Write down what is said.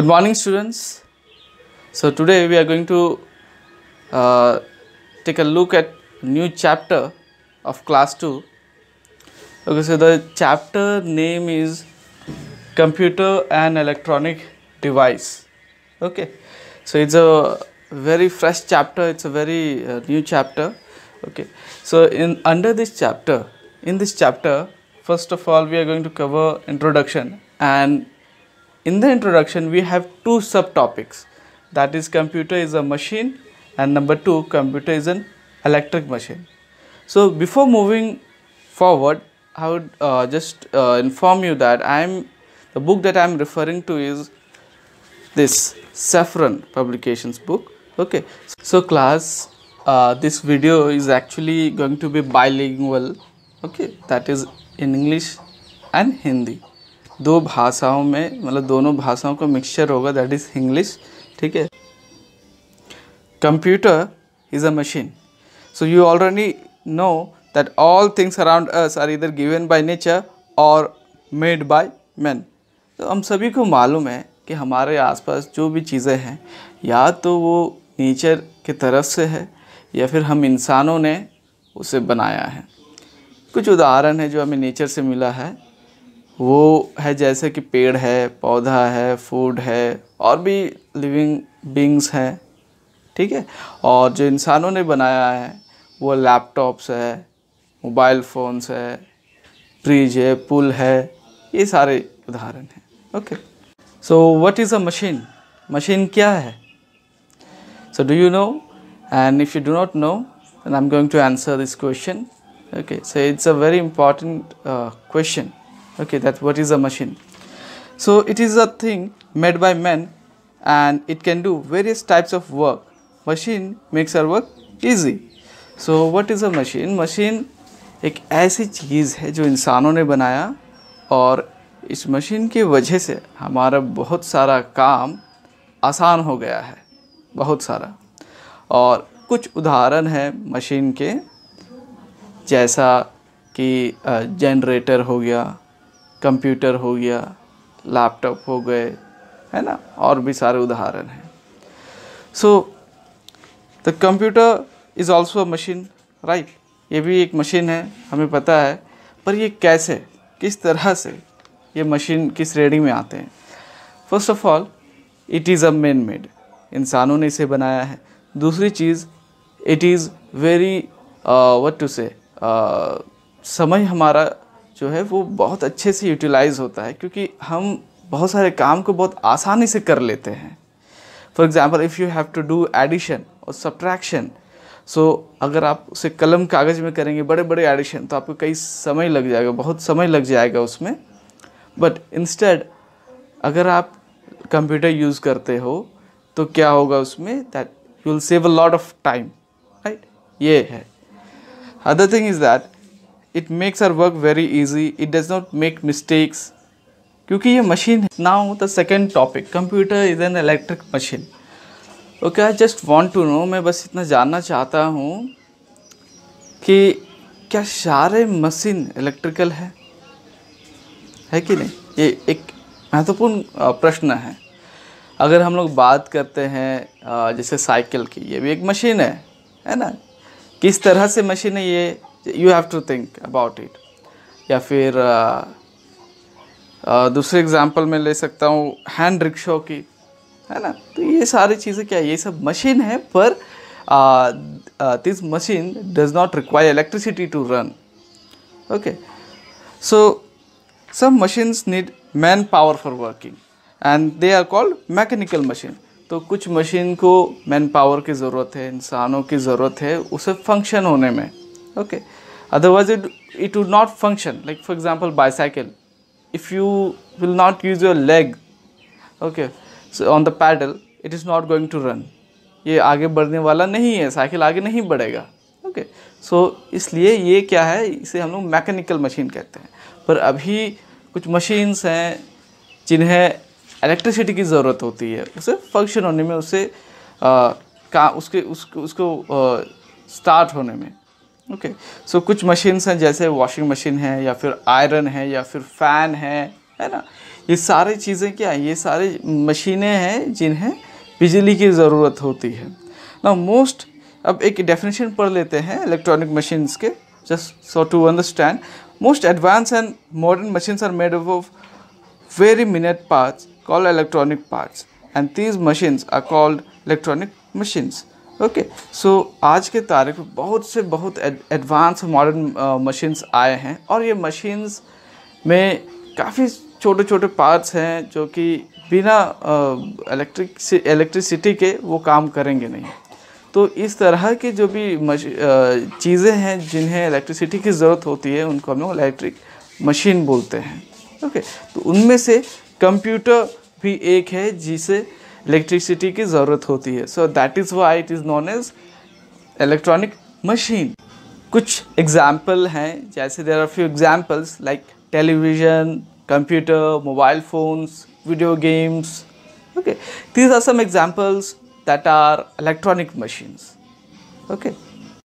Good morning students. So today we are going to uh, take a look at new chapter of class 2. Okay, so the chapter name is computer and electronic device. Okay, so it's a very fresh chapter. It's a very uh, new chapter. Okay, so in under this chapter, in this chapter, first of all, we are going to cover introduction and in the introduction, we have two subtopics that is computer is a machine and number two computer is an electric machine. So before moving forward, I would uh, just uh, inform you that I am the book that I am referring to is this Saffron Publications book. Okay, so class, uh, this video is actually going to be bilingual. Okay, that is in English and Hindi. दो भाषाओं में मतलब दोनों भाषाओं का mixture होगा that is English ठीक है computer is a machine so you already know that all things around us are इधर गिवन बाय नेचर और मेड बाय मैन तो हम सभी को मालूम है कि हमारे आसपास जो भी चीज़ें हैं या तो वो नेचर के तरफ से है या फिर हम इंसानों ने उसे बनाया है कुछ उदाहरण है जो हमें नेचर से मिला है वो है जैसे कि पेड़ है पौधा है फूड है और भी लिविंग बींग्स हैं ठीक है और जो इंसानों ने बनाया है वो लैपटॉप्स है मोबाइल फ़ोन्स है फ्रिज है पुल है ये सारे उदाहरण हैं okay so what is a machine machine क्या है so do you know and if you do not know and I am going to answer this question okay so it's a very important question okay that what is a machine so it is a thing made by man and it can do various types of work machine makes our work easy so what is a machine machine एक ऐसी चीज़ है जो इंसानों ने बनाया और इस machine की वजह से हमारा बहुत सारा काम आसान हो गया है बहुत सारा और कुछ उदाहरण है मशीन के जैसा कि जनरेटर हो गया कंप्यूटर हो गया लैपटॉप हो गए है ना और भी सारे उदाहरण हैं so the computer is also a machine right ये भी एक मशीन है हमें पता है पर ये कैसे किस तरह से ये मशीन की श्रेणी में आते हैं first of all it is a man made इंसानों ने इसे बनाया है दूसरी चीज़ it is very what to से समय हमारा जो है वो बहुत अच्छे से यूटिलाइज़ होता है क्योंकि हम बहुत सारे काम को बहुत आसानी से कर लेते हैं for example if you have to do addition और सब्ट्रैक्शन सो अगर आप उसे कलम कागज़ में करेंगे बड़े बड़े एडिशन तो आपको कई समय लग जाएगा बहुत समय लग जाएगा उसमें बट इंस्टेड अगर आप कंप्यूटर यूज़ करते हो तो क्या होगा उसमें that you will save a lot of time right ये है other thing is that it makes our work very easy it does not make mistakes क्योंकि ये मशीन है now the second topic computer is an electric machine okay I just want to know मैं बस इतना जानना चाहता हूँ कि क्या सारे मशीन इलेक्ट्रिकल है है कि नहीं ये एक महत्वपूर्ण प्रश्न है अगर हम लोग बात करते हैं जैसे साइकिल की ये भी एक मशीन है है ना किस तरह से मशीन है ये you have to think about it या फिर दूसरे एग्जांपल में ले सकता हूँ हैंड रिक्शो की है ना तो ये सारी चीज़ें क्या ये सब मशीन है पर this machine does not require electricity to run okay so some machines need man power for working and they are called mechanical machine तो कुछ मशीन को मैन पावर की ज़रूरत है इंसानों की ज़रूरत है उसे फंक्शन होने में okay otherwise it it would not function like for example bicycle if you will not use your leg okay so on the paddle it is not going to run ये आगे बढ़ने वाला नहीं है साइकिल आगे नहीं बढ़ेगा ओके सो इसलिए ये क्या है इसे हम लोग मैकेनिकल मशीन कहते हैं पर अभी कुछ मशीन्स हैं जिन्हें इलेक्ट्रिसिटी की ज़रूरत होती है उसे फंक्शन होने में उसे आ, का उसके उसको उसको स्टार्ट होने में ओके okay. सो so, कुछ मशीन्स हैं जैसे वॉशिंग मशीन है या फिर आयरन है या फिर फ़ैन है है ना ये सारी चीज़ें क्या है ये सारी मशीनें हैं जिन्हें बिजली की ज़रूरत होती है ना मोस्ट अब एक डेफिनेशन पढ़ लेते हैं इलेक्ट्रॉनिक मशीन्स के just so to understand most advance and modern machines are made of very minute parts called electronic parts and these machines are called electronic machines okay so आज के तारीख में बहुत से बहुत एडवांस मॉडर्न मशीन्स आए हैं और ये मशीन्स में काफ़ी छोटे छोटे पार्ट्स हैं जो कि बिना इलेक्ट्रिक uh, इलेक्ट्रिसिटी के वो काम करेंगे नहीं तो इस तरह के जो भी uh, चीज़ें हैं जिन्हें इलेक्ट्रिसिटी की ज़रूरत होती है उनको हम लोग इलेक्ट्रिक मशीन बोलते हैं ओके तो उनमें से कंप्यूटर भी एक है जिसे इलेक्ट्रिसिटी की ज़रूरत होती है so that is why it is known as electronic machine कुछ एग्जाम्पल हैं जैसे there are few examples like television computer mobile phones video games okay these are some examples that are electronic machines okay